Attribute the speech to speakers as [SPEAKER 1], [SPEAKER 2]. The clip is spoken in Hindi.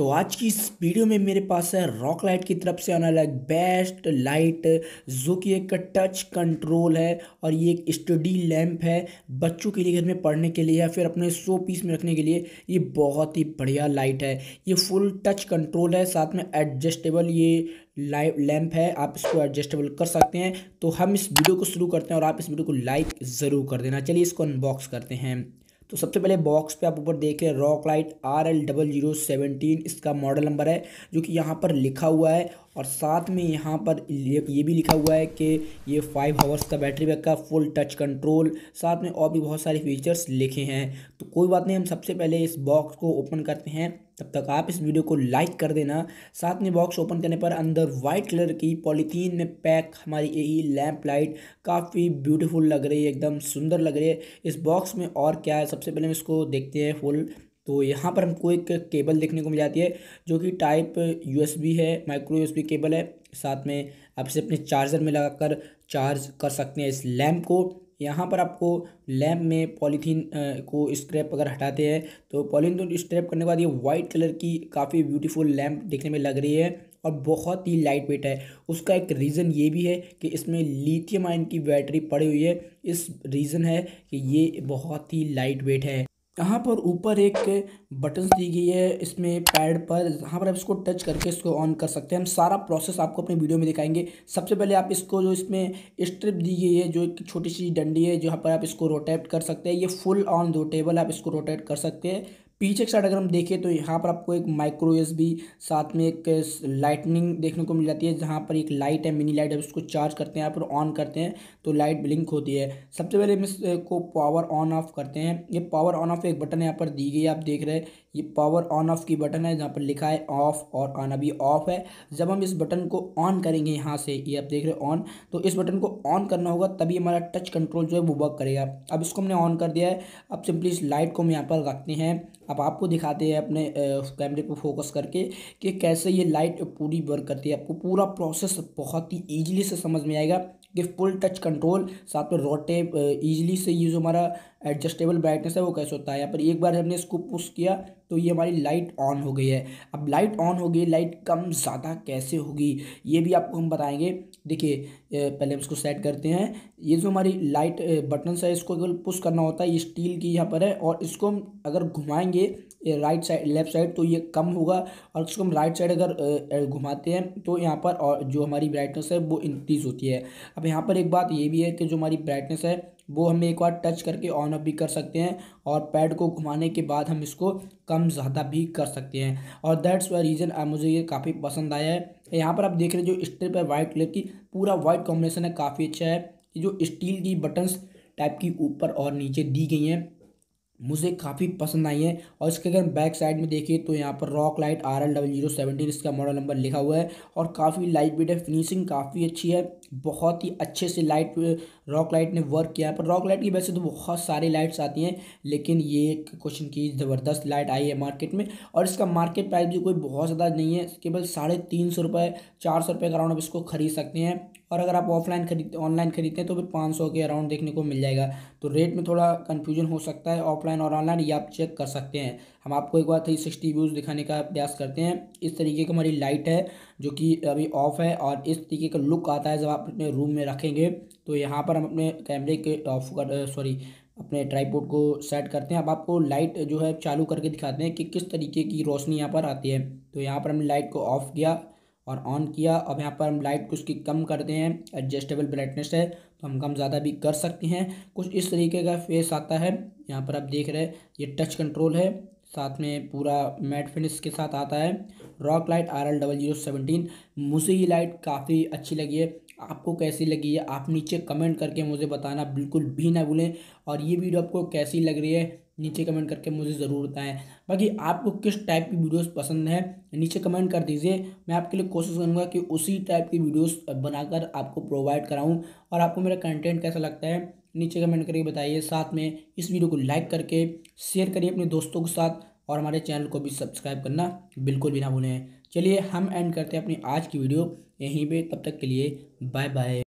[SPEAKER 1] तो आज की इस वीडियो में मेरे पास है रॉक लाइट की तरफ से आने वाला बेस्ट लाइट जो कि एक टच कंट्रोल है और ये एक स्टडी लैम्प है बच्चों के लिए घर में पढ़ने के लिए या फिर अपने शो पीस में रखने के लिए ये बहुत ही बढ़िया लाइट है ये फुल टच कंट्रोल है साथ में एडजस्टेबल ये लाइव लैंप है आप इसको एडजस्टेबल कर सकते हैं तो हम इस वीडियो को शुरू करते हैं और आप इस वीडियो को लाइक ज़रूर कर देना चलिए इसको अनबॉक्स करते हैं तो सबसे पहले बॉक्स पे आप ऊपर देख रहे हैं rock light R L double zero seventeen इसका मॉडल नंबर है जो कि यहाँ पर लिखा हुआ है और साथ में यहाँ पर ये भी लिखा हुआ है कि ये फाइव हावर्स का battery backup full touch control साथ में और भी बहुत सारे फीचर्स लिखे हैं तो कोई बात नहीं हम सबसे पहले इस बॉक्स को ओपन करते हैं तब तक आप इस वीडियो को लाइक कर देना साथ में बॉक्स ओपन करने पर अंदर वाइट कलर की पॉलीथीन में पैक हमारी यही लैंप लाइट काफ़ी ब्यूटीफुल लग रही है एकदम सुंदर लग रही है इस बॉक्स में और क्या है सबसे पहले हम इसको देखते हैं फुल तो यहाँ पर हमको एक केबल देखने को मिल जाती है जो कि टाइप यूएसबी है माइक्रो यूएसबी केबल है साथ में आप इसे अपने चार्जर में लगाकर चार्ज कर सकते हैं इस लैम्प को यहाँ पर आपको लैम्प में पॉलीथीन को स्क्रैप अगर हटाते हैं तो पॉलीथीन को स्क्रैप करने के बाद ये वाइट कलर की काफ़ी ब्यूटीफुल लैम्प देखने में लग रही है और बहुत ही लाइट वेट है उसका एक रीज़न ये भी है कि इसमें लिथियम आयन की बैटरी पड़ी हुई है इस रीज़न है कि ये बहुत ही लाइट वेट है यहाँ पर ऊपर एक बटन दी गई है इसमें पैड पर यहाँ पर आप इसको टच करके इसको ऑन कर सकते हैं हम सारा प्रोसेस आपको अपने वीडियो में दिखाएंगे सबसे पहले आप इसको जो इसमें स्ट्रिप दी गई है जो एक छोटी सी डंडी है जहाँ पर आप इसको रोटेट कर सकते हैं ये फुल ऑन रोटेबल आप इसको रोटेट कर सकते हैं पीछे की साइड अगर हम देखें तो यहाँ पर आपको एक माइक्रो एस भी साथ में एक लाइटनिंग देखने को मिल जाती है जहाँ पर एक लाइट है मिनी लाइट है उसको चार्ज करते हैं यहाँ पर ऑन करते हैं तो लाइट ब्लिंक होती है सबसे पहले हम इसको पावर ऑन ऑफ करते हैं ये पावर ऑन ऑफ एक बटन यहाँ पर दी गई है आप देख रहे हैं ये पावर ऑन ऑफ की बटन है जहाँ पर लिखा है ऑफ़ और ऑन अभी ऑफ़ है जब हम इस बटन को ऑन करेंगे यहाँ से ये आप देख रहे हैं ऑन तो इस बटन को ऑन करना होगा तभी हमारा टच कंट्रोल जो है वो वर्क करेगा अब इसको हमने ऑन कर दिया है अब सिंपली इस लाइट को हम यहाँ पर रखते हैं अब आपको दिखाते हैं अपने कैमरे पर फोकस करके कि कैसे ये लाइट पूरी वर्क करती है आपको पूरा प्रोसेस बहुत ही ईजिली से समझ में आएगा कि फुल टच कंट्रोल साथ में रोटेप ईजिली से ये जो हमारा एडजस्टेबल ब्राइटनेस है वो कैसे होता है यहाँ पर एक बार हमने इसको पुश किया तो ये हमारी लाइट ऑन हो गई है अब लाइट ऑन हो गई लाइट कम ज़्यादा कैसे होगी ये भी आपको हम बताएंगे देखिए पहले हम इसको सेट करते हैं ये जो हमारी लाइट बटन है इसको अगर पुश करना होता है ये स्टील की यहाँ पर है और इसको हम अगर घुमाएंगे राइट साइड लेफ्ट साइड तो ये कम होगा और इसको हम राइट साइड अगर घुमाते हैं तो यहाँ पर और जो हमारी ब्राइटनेस है वो इंक्रीज़ होती है अब यहाँ पर एक बात ये भी है कि जो हमारी ब्राइटनेस है वो हम एक बार टच करके ऑन ऑफ भी कर सकते हैं और पैड को घुमाने के बाद हम इसको कम ज़्यादा भी कर सकते हैं और दैट्स व रीज़न मुझे ये काफ़ी पसंद आया है यहाँ पर आप देख रहे हैं जो स्ट्रिप है वाइट कलर की पूरा वाइट कॉम्बिनेशन है काफ़ी अच्छा है जो स्टील की बटन्स टाइप की ऊपर और नीचे दी गई हैं मुझे काफ़ी पसंद आई है और इसके अगर बैक साइड में देखिए तो यहाँ पर rock light R L double zero seventeen इसका मॉडल नंबर लिखा हुआ है और काफ़ी लाइट वेट है फिनिशिंग काफ़ी अच्छी है बहुत ही अच्छे से लाइट रॉक लाइट ने वर्क किया है पर रॉक लाइट की वैसे तो बहुत सारी लाइट्स आती हैं लेकिन ये एक क्वेश्चन की ज़बरदस्त लाइट आई है मार्केट में और इसका मार्केट प्राइस भी कोई बहुत ज़्यादा नहीं है केवल साढ़े तीन सौ रुपये चार सौ रुपये का राउंड आप इसको खरीद सकते हैं और अगर आप ऑफलाइन खरीद ऑनलाइन खरीदते हैं तो फिर पाँच सौ के अराउंड देखने को मिल जाएगा तो रेट में थोड़ा कन्फ्यूजन हो सकता है ऑफलाइन और ऑनलाइन ये आप चेक कर सकते हैं हम आपको एक बार थ्री सिक्सटी व्यूज़ दिखाने का प्रयास करते हैं इस तरीके की हमारी लाइट है जो कि अभी ऑफ है और इस तरीके का लुक आता है जब आप अपने रूम में रखेंगे तो यहाँ पर हम अपने कैमरे के ऑफ कर सॉरी अपने ट्राईपोर्ट को सेट करते हैं अब आपको लाइट जो है चालू करके दिखाते हैं कि किस तरीके की रोशनी यहाँ पर आती है तो यहाँ पर हमने लाइट को ऑफ किया और ऑन किया अब यहाँ पर हम लाइट को उसकी कम करते हैं एडजस्टेबल ब्राइटनेस है तो हम कम ज़्यादा भी कर सकते हैं कुछ इस तरीके का फेस आता है यहाँ पर आप देख रहे हैं ये टच कंट्रोल है साथ में पूरा मैट फिनिश के साथ आता है rock light R L double zero seventeen मुझे ये लाइट काफ़ी अच्छी लगी है आपको कैसी लगी है आप नीचे कमेंट करके मुझे बताना बिल्कुल भी ना भूलें और ये वीडियो आपको कैसी लग रही है नीचे कमेंट करके मुझे ज़रूर बताएं बाकी आपको किस टाइप की वीडियोस पसंद है नीचे कमेंट कर दीजिए मैं आपके लिए कोशिश करूँगा कि उसी टाइप की वीडियोस बनाकर आपको प्रोवाइड कराऊँ और आपको मेरा कंटेंट कैसा लगता है नीचे कमेंट करके बताइए साथ में इस वीडियो को लाइक करके शेयर करिए अपने दोस्तों के साथ और हमारे चैनल को भी सब्सक्राइब करना बिल्कुल भी ना भूलें चलिए हम एंड करते हैं अपनी आज की वीडियो यहीं पे तब तक के लिए बाय बाय